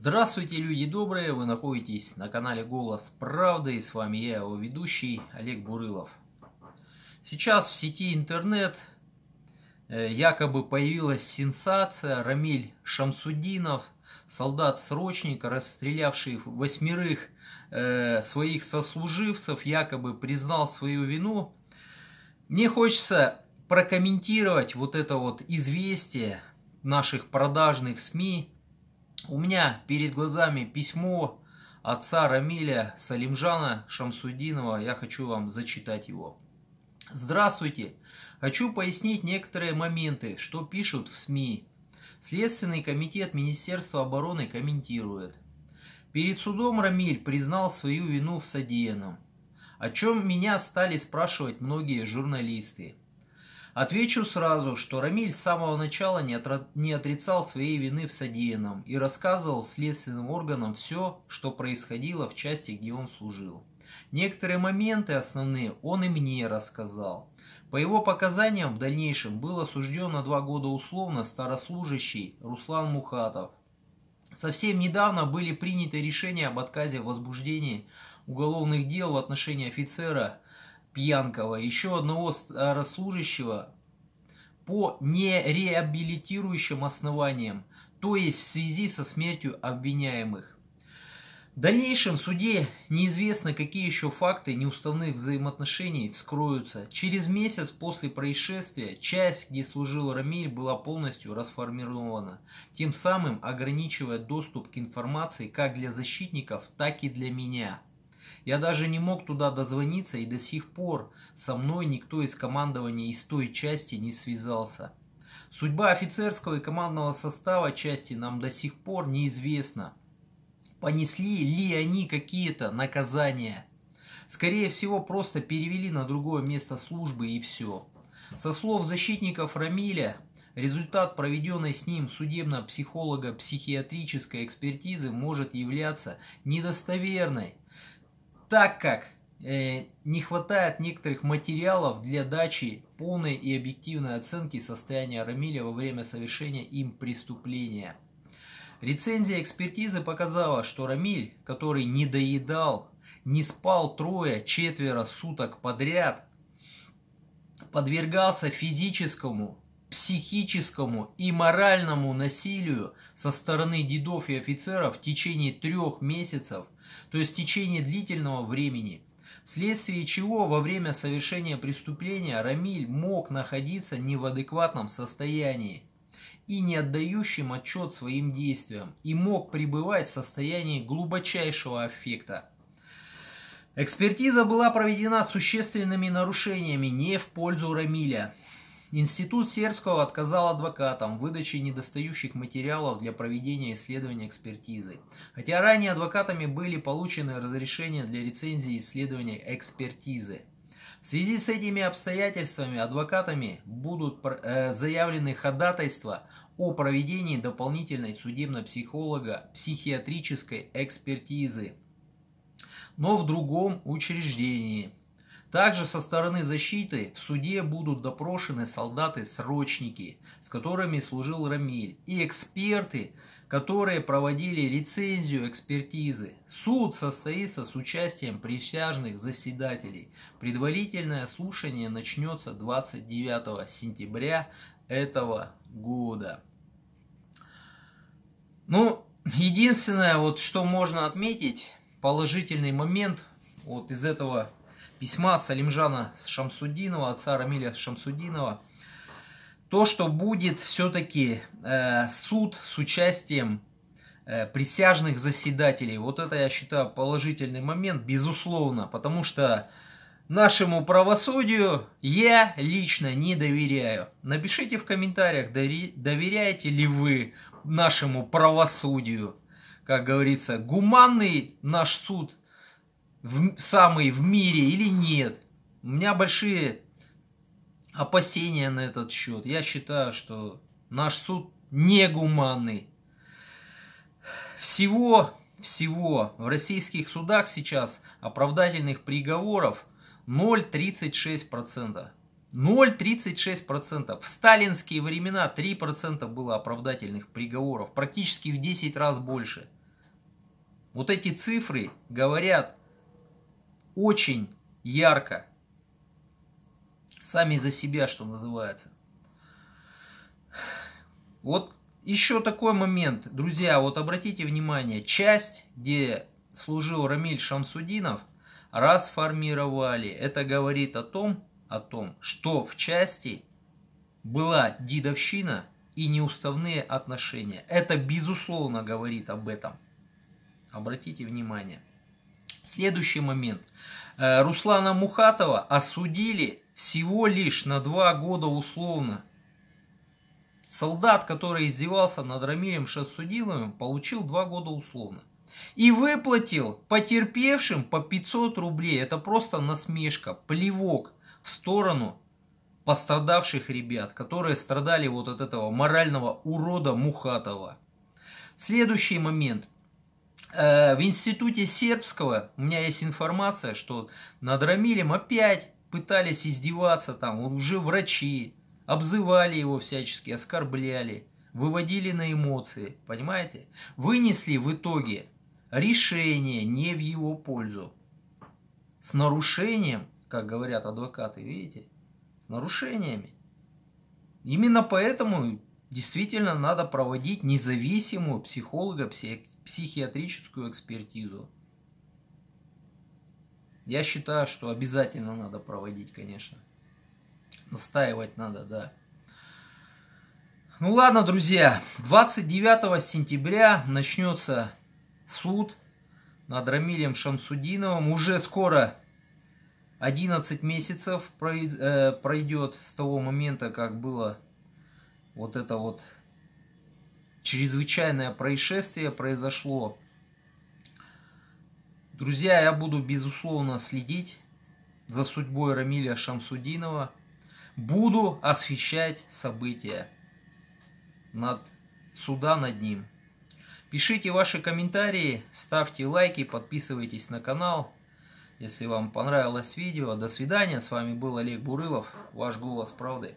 Здравствуйте, люди добрые! Вы находитесь на канале Голос Правды и с вами я, его ведущий Олег Бурылов. Сейчас в сети интернет э, якобы появилась сенсация. Рамиль Шамсудинов, солдат-срочник, расстрелявший восьмерых э, своих сослуживцев, якобы признал свою вину. Мне хочется прокомментировать вот это вот известие наших продажных СМИ, у меня перед глазами письмо отца Рамиля Салимжана Шамсудинова. Я хочу вам зачитать его. Здравствуйте! Хочу пояснить некоторые моменты, что пишут в СМИ. Следственный комитет Министерства обороны комментирует. Перед судом Рамиль признал свою вину в содеянном, о чем меня стали спрашивать многие журналисты. Отвечу сразу, что Рамиль с самого начала не, отра... не отрицал своей вины в содеянном и рассказывал следственным органам все, что происходило в части, где он служил. Некоторые моменты основные он и мне рассказал. По его показаниям в дальнейшем был осужден на два года условно старослужащий Руслан Мухатов. Совсем недавно были приняты решения об отказе в возбуждении уголовных дел в отношении офицера Пьянкова, еще одного старослужащего э, по нереабилитирующим основаниям, то есть в связи со смертью обвиняемых. В дальнейшем в суде неизвестно, какие еще факты неуставных взаимоотношений вскроются. Через месяц после происшествия часть, где служил Рамиль, была полностью расформирована, тем самым ограничивая доступ к информации как для защитников, так и для меня – я даже не мог туда дозвониться, и до сих пор со мной никто из командования из той части не связался. Судьба офицерского и командного состава части нам до сих пор неизвестна. Понесли ли они какие-то наказания? Скорее всего, просто перевели на другое место службы и все. Со слов защитников Рамиля, результат проведенной с ним судебно психолога психиатрической экспертизы может являться недостоверной – так как э, не хватает некоторых материалов для дачи полной и объективной оценки состояния Рамиля во время совершения им преступления. Рецензия экспертизы показала, что Рамиль, который не доедал, не спал трое-четверо суток подряд, подвергался физическому, психическому и моральному насилию со стороны дедов и офицеров в течение трех месяцев, то есть в течение длительного времени, вследствие чего во время совершения преступления Рамиль мог находиться не в адекватном состоянии и не отдающим отчет своим действиям, и мог пребывать в состоянии глубочайшего аффекта. Экспертиза была проведена с существенными нарушениями не в пользу Рамиля – Институт Сербского отказал адвокатам в выдаче недостающих материалов для проведения исследования экспертизы. Хотя ранее адвокатами были получены разрешения для рецензии исследования экспертизы. В связи с этими обстоятельствами адвокатами будут э, заявлены ходатайства о проведении дополнительной судебно-психолога-психиатрической экспертизы, но в другом учреждении – также со стороны защиты в суде будут допрошены солдаты-срочники, с которыми служил Рамиль, и эксперты, которые проводили рецензию экспертизы. Суд состоится с участием присяжных заседателей. Предварительное слушание начнется 29 сентября этого года. Ну, единственное, вот что можно отметить, положительный момент вот из этого письма Салимжана Шамсудинова, отца Рамиля Шамсудинова, то, что будет все-таки э, суд с участием э, присяжных заседателей. Вот это, я считаю, положительный момент, безусловно, потому что нашему правосудию я лично не доверяю. Напишите в комментариях, доверяете ли вы нашему правосудию. Как говорится, гуманный наш суд – в, самый в мире или нет. У меня большие опасения на этот счет. Я считаю, что наш суд негуманный. Всего, всего в российских судах сейчас оправдательных приговоров 0,36%. 0,36%. В сталинские времена 3% было оправдательных приговоров. Практически в 10 раз больше. Вот эти цифры говорят очень ярко. Сами за себя, что называется. Вот еще такой момент, друзья, вот обратите внимание, часть, где служил Рамиль Шамсудинов, расформировали. Это говорит о том, о том, что в части была дедовщина и неуставные отношения. Это безусловно говорит об этом. Обратите внимание. Следующий момент. Э, Руслана Мухатова осудили всего лишь на два года условно. Солдат, который издевался над Рамилем Шассудиловым, получил два года условно. И выплатил потерпевшим по 500 рублей. Это просто насмешка, плевок в сторону пострадавших ребят, которые страдали вот от этого морального урода Мухатова. Следующий момент – Э, в институте сербского у меня есть информация, что над Рамилем опять пытались издеваться там, уже врачи, обзывали его всячески, оскорбляли, выводили на эмоции, понимаете? Вынесли в итоге решение не в его пользу. С нарушением, как говорят адвокаты, видите, с нарушениями. Именно поэтому действительно надо проводить независимую психолого-психиатрическую экспертизу. Я считаю, что обязательно надо проводить, конечно. Настаивать надо, да. Ну ладно, друзья, 29 сентября начнется суд над Рамилем Шамсудиновым. Уже скоро 11 месяцев пройдет э, с того момента, как было вот это вот чрезвычайное происшествие произошло. Друзья, я буду, безусловно, следить за судьбой Рамиля Шамсудинова. Буду освещать события над суда над ним. Пишите ваши комментарии, ставьте лайки, подписывайтесь на канал. Если вам понравилось видео, до свидания. С вами был Олег Бурылов, ваш голос правды.